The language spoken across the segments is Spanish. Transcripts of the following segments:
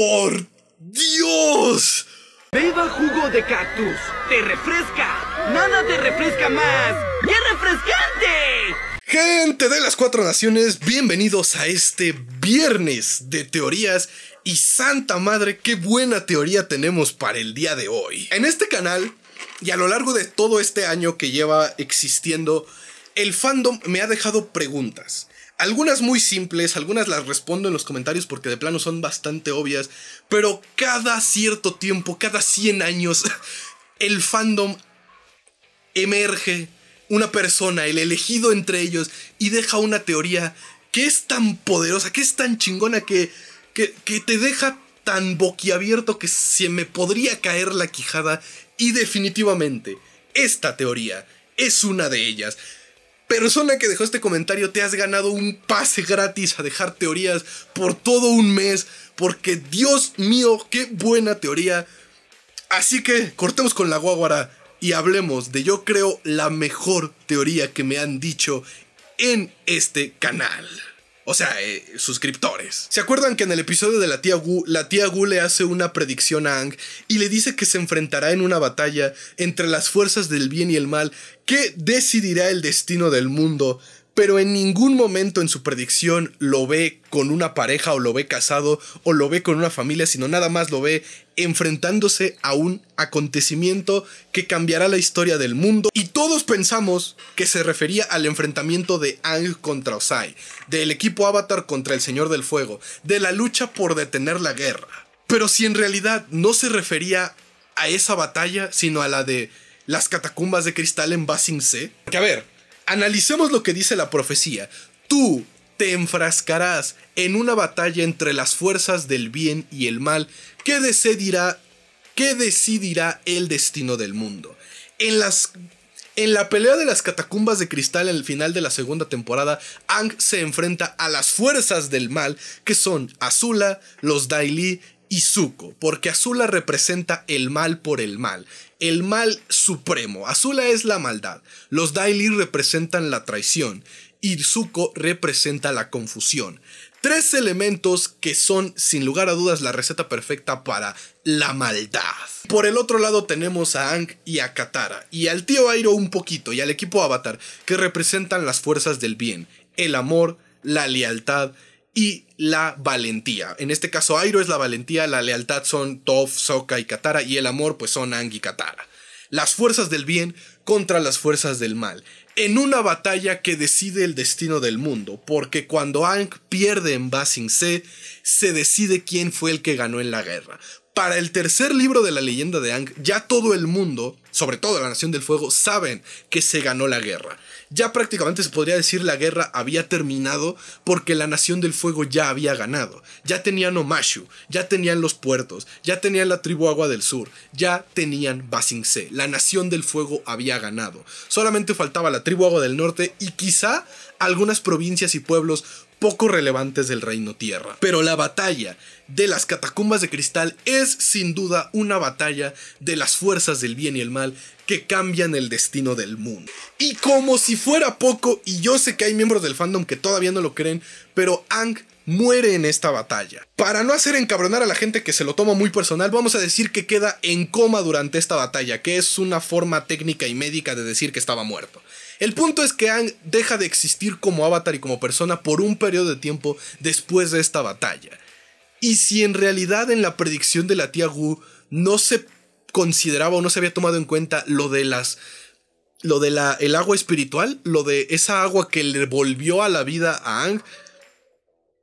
¡Por Dios! Beba jugo de cactus. Te refresca. Nada te refresca más. ¡Qué refrescante! Gente de las cuatro naciones, bienvenidos a este viernes de teorías y santa madre, qué buena teoría tenemos para el día de hoy. En este canal y a lo largo de todo este año que lleva existiendo, el fandom me ha dejado preguntas. Algunas muy simples, algunas las respondo en los comentarios porque de plano son bastante obvias, pero cada cierto tiempo, cada 100 años, el fandom emerge una persona, el elegido entre ellos, y deja una teoría que es tan poderosa, que es tan chingona, que, que, que te deja tan boquiabierto que se me podría caer la quijada, y definitivamente, esta teoría es una de ellas persona que dejó este comentario, te has ganado un pase gratis a dejar teorías por todo un mes, porque Dios mío, qué buena teoría. Así que cortemos con la guaguara y hablemos de yo creo la mejor teoría que me han dicho en este canal. O sea, eh, suscriptores. ¿Se acuerdan que en el episodio de la tía Wu, la tía Wu le hace una predicción a Ang y le dice que se enfrentará en una batalla entre las fuerzas del bien y el mal que decidirá el destino del mundo? pero en ningún momento en su predicción lo ve con una pareja o lo ve casado o lo ve con una familia, sino nada más lo ve enfrentándose a un acontecimiento que cambiará la historia del mundo. Y todos pensamos que se refería al enfrentamiento de Ang contra Osai, del equipo Avatar contra el Señor del Fuego, de la lucha por detener la guerra. Pero si en realidad no se refería a esa batalla, sino a la de las catacumbas de cristal en Basing C. Que a ver, Analicemos lo que dice la profecía. Tú te enfrascarás en una batalla entre las fuerzas del bien y el mal que decidirá, decidirá el destino del mundo. En las en la pelea de las catacumbas de cristal en el final de la segunda temporada, Ang se enfrenta a las fuerzas del mal, que son Azula, los Daily Izuko, porque Azula representa el mal por el mal, el mal supremo. Azula es la maldad, los Daily representan la traición, Izuko representa la confusión. Tres elementos que son sin lugar a dudas la receta perfecta para la maldad. Por el otro lado tenemos a Ang y a Katara, y al tío Airo un poquito, y al equipo Avatar, que representan las fuerzas del bien, el amor, la lealtad y la valentía. En este caso, Airo es la valentía, la lealtad son Tov, Soka y Katara, y el amor, pues son Ang y Katara. Las fuerzas del bien contra las fuerzas del mal, en una batalla que decide el destino del mundo, porque cuando Ang pierde en Basing Se, se decide quién fue el que ganó en la guerra. Para el tercer libro de la leyenda de Ang, ya todo el mundo, sobre todo la Nación del Fuego, saben que se ganó la guerra. Ya prácticamente se podría decir la guerra había terminado porque la Nación del Fuego ya había ganado. Ya tenían Omashu, ya tenían los puertos, ya tenían la tribu Agua del Sur, ya tenían Basing La Nación del Fuego había ganado. Solamente faltaba la tribu Agua del Norte y quizá algunas provincias y pueblos poco relevantes del Reino Tierra. Pero la batalla de las catacumbas de cristal es sin duda una batalla de las fuerzas del bien y el mal que cambian el destino del mundo. Y como si fuera poco, y yo sé que hay miembros del fandom que todavía no lo creen, pero Ang muere en esta batalla. Para no hacer encabronar a la gente que se lo toma muy personal, vamos a decir que queda en coma durante esta batalla, que es una forma técnica y médica de decir que estaba muerto. El punto es que Ang deja de existir como avatar y como persona por un periodo de tiempo después de esta batalla. Y si en realidad en la predicción de la tía Wu no se consideraba o no se había tomado en cuenta lo de las lo de la el agua espiritual, lo de esa agua que le volvió a la vida a Ang,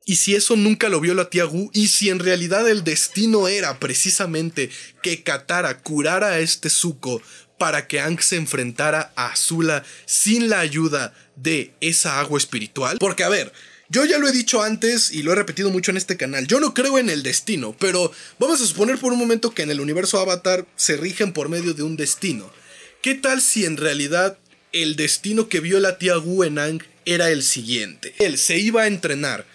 y si eso nunca lo vio la tía Wu, y si en realidad el destino era precisamente que Katara curara a este Zuko para que Ang se enfrentara a Azula sin la ayuda de esa agua espiritual. Porque a ver, yo ya lo he dicho antes y lo he repetido mucho en este canal, yo no creo en el destino, pero vamos a suponer por un momento que en el universo Avatar se rigen por medio de un destino. ¿Qué tal si en realidad el destino que vio la tía Wu en Ang era el siguiente? Él se iba a entrenar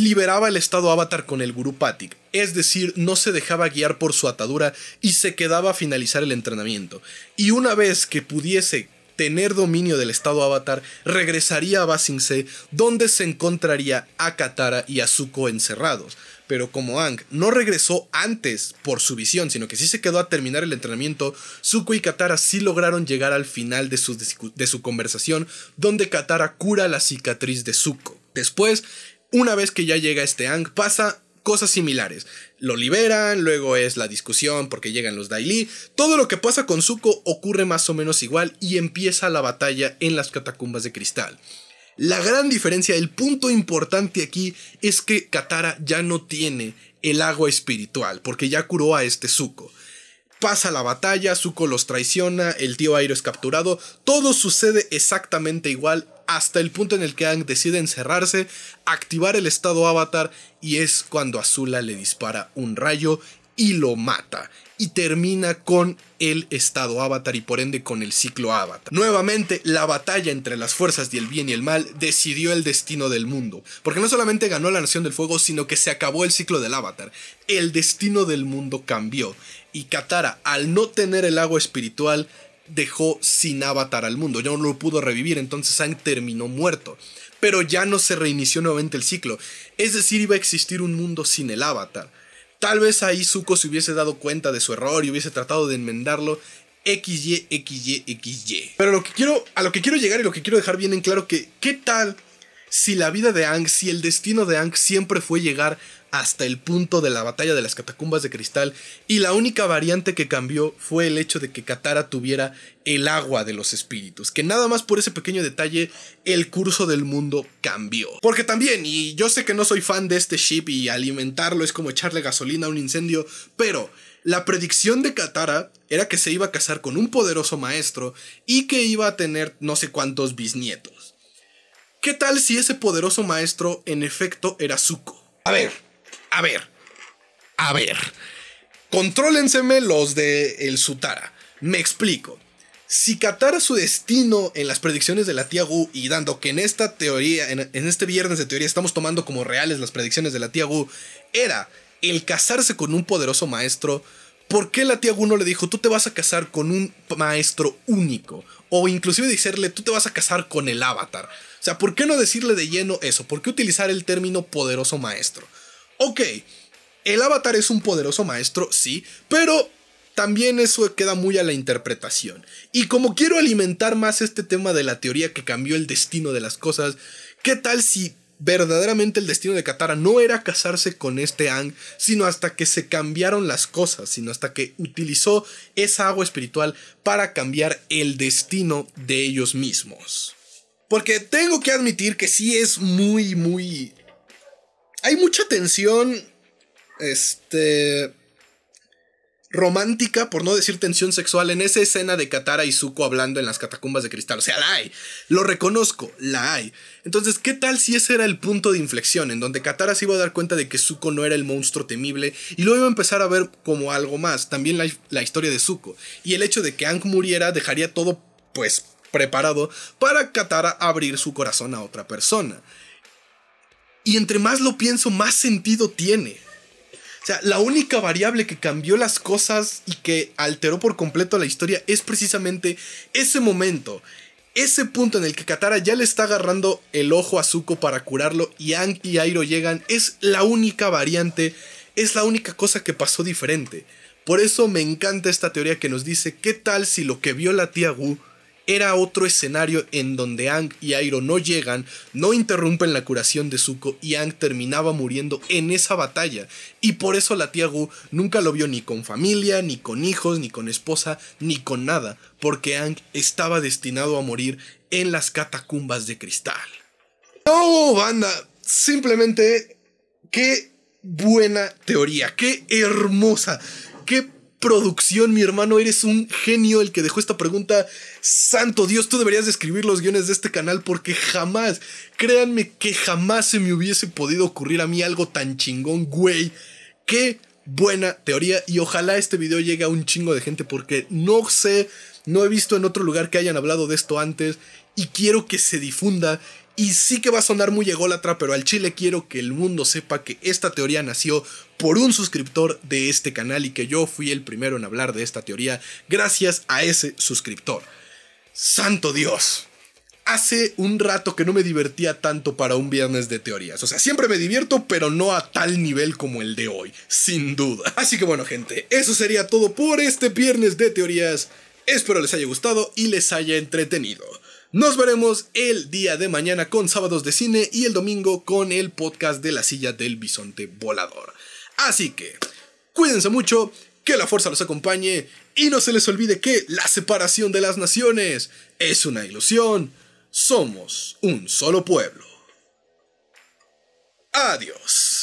liberaba el estado avatar con el Guru Patic... es decir, no se dejaba guiar por su atadura y se quedaba a finalizar el entrenamiento. Y una vez que pudiese tener dominio del estado avatar, regresaría a Basingse, donde se encontraría a Katara y a Zuko encerrados. Pero como Ang no regresó antes por su visión, sino que sí se quedó a terminar el entrenamiento, Zuko y Katara sí lograron llegar al final de su, de su conversación, donde Katara cura la cicatriz de Zuko. Después, una vez que ya llega este Ang, pasa cosas similares. Lo liberan, luego es la discusión porque llegan los Daili. Todo lo que pasa con Zuko ocurre más o menos igual y empieza la batalla en las catacumbas de cristal. La gran diferencia, el punto importante aquí es que Katara ya no tiene el agua espiritual porque ya curó a este Zuko. Pasa la batalla, Zuko los traiciona, el tío Airo es capturado, todo sucede exactamente igual hasta el punto en el que Aang decide encerrarse, activar el estado avatar y es cuando Azula le dispara un rayo y lo mata. Y termina con el estado avatar y por ende con el ciclo avatar. Nuevamente, la batalla entre las fuerzas del bien y el mal decidió el destino del mundo. Porque no solamente ganó la Nación del Fuego, sino que se acabó el ciclo del avatar. El destino del mundo cambió. Y Katara, al no tener el agua espiritual, dejó sin avatar al mundo, ya no lo pudo revivir, entonces Sang terminó muerto. Pero ya no se reinició nuevamente el ciclo, es decir, iba a existir un mundo sin el avatar. Tal vez ahí Zuko se hubiese dado cuenta de su error y hubiese tratado de enmendarlo. XY, XY, XY. Pero lo que quiero, a lo que quiero llegar y lo que quiero dejar bien en claro que, ¿qué tal si la vida de Ang, si el destino de Ang siempre fue llegar hasta el punto de la batalla de las catacumbas de cristal y la única variante que cambió fue el hecho de que Katara tuviera el agua de los espíritus, que nada más por ese pequeño detalle el curso del mundo cambió. Porque también, y yo sé que no soy fan de este ship y alimentarlo es como echarle gasolina a un incendio, pero la predicción de Katara era que se iba a casar con un poderoso maestro y que iba a tener no sé cuántos bisnietos. ¿Qué tal si ese poderoso maestro en efecto era Zuko? A ver, a ver, a ver. Contrólenseme los de el Sutara. Me explico. Si Katara su destino en las predicciones de la tía Wu y dando que en esta teoría, en, este viernes de teoría estamos tomando como reales las predicciones de la tía Wu, era el casarse con un poderoso maestro, ¿Por qué la tía Guno le dijo, tú te vas a casar con un maestro único? O inclusive decirle, tú te vas a casar con el avatar. O sea, ¿por qué no decirle de lleno eso? ¿Por qué utilizar el término poderoso maestro? Ok, el avatar es un poderoso maestro, sí, pero también eso queda muy a la interpretación. Y como quiero alimentar más este tema de la teoría que cambió el destino de las cosas, ¿qué tal si verdaderamente el destino de Katara no era casarse con este Ang, sino hasta que se cambiaron las cosas, sino hasta que utilizó esa agua espiritual para cambiar el destino de ellos mismos. Porque tengo que admitir que sí es muy, muy... Hay mucha tensión. Este romántica, por no decir tensión sexual, en esa escena de Katara y Zuko hablando en las catacumbas de cristal. O sea, la hay. Lo reconozco, la hay. Entonces, ¿qué tal si ese era el punto de inflexión, en donde Katara se iba a dar cuenta de que Zuko no era el monstruo temible y lo iba a empezar a ver como algo más? También la, historia de Zuko. Y el hecho de que Ang muriera dejaría todo, pues, preparado para Katara abrir su corazón a otra persona. Y entre más lo pienso, más sentido tiene. O sea, la única variable que cambió las cosas y que alteró por completo la historia es precisamente ese momento. Ese punto en el que Katara ya le está agarrando el ojo a Zuko para curarlo y Anki y Airo llegan es la única variante, es la única cosa que pasó diferente. Por eso me encanta esta teoría que nos dice qué tal si lo que vio la tía Wu era otro escenario en donde Ang y Airo no llegan, no interrumpen la curación de Zuko y Ang terminaba muriendo en esa batalla. Y por eso la tía Gu nunca lo vio ni con familia, ni con hijos, ni con esposa, ni con nada, porque Ang estaba destinado a morir en las catacumbas de cristal. No, banda, simplemente qué buena teoría, qué hermosa, qué producción, mi hermano. Eres un genio el que dejó esta pregunta. Santo Dios, tú deberías escribir los guiones de este canal porque jamás, créanme que jamás se me hubiese podido ocurrir a mí algo tan chingón, güey. Qué buena teoría y ojalá este video llegue a un chingo de gente porque no sé no he visto en otro lugar que hayan hablado de esto antes y quiero que se difunda. Y sí que va a sonar muy ególatra, pero al chile quiero que el mundo sepa que esta teoría nació por un suscriptor de este canal y que yo fui el primero en hablar de esta teoría gracias a ese suscriptor. ¡Santo Dios! Hace un rato que no me divertía tanto para un viernes de teorías. O sea, siempre me divierto, pero no a tal nivel como el de hoy, sin duda. Así que bueno, gente, eso sería todo por este viernes de teorías. Espero les haya gustado y les haya entretenido. Nos veremos el día de mañana con Sábados de Cine y el domingo con el podcast de la silla del bisonte volador. Así que, cuídense mucho, que la fuerza los acompañe y no se les olvide que la separación de las naciones es una ilusión. Somos un solo pueblo. Adiós.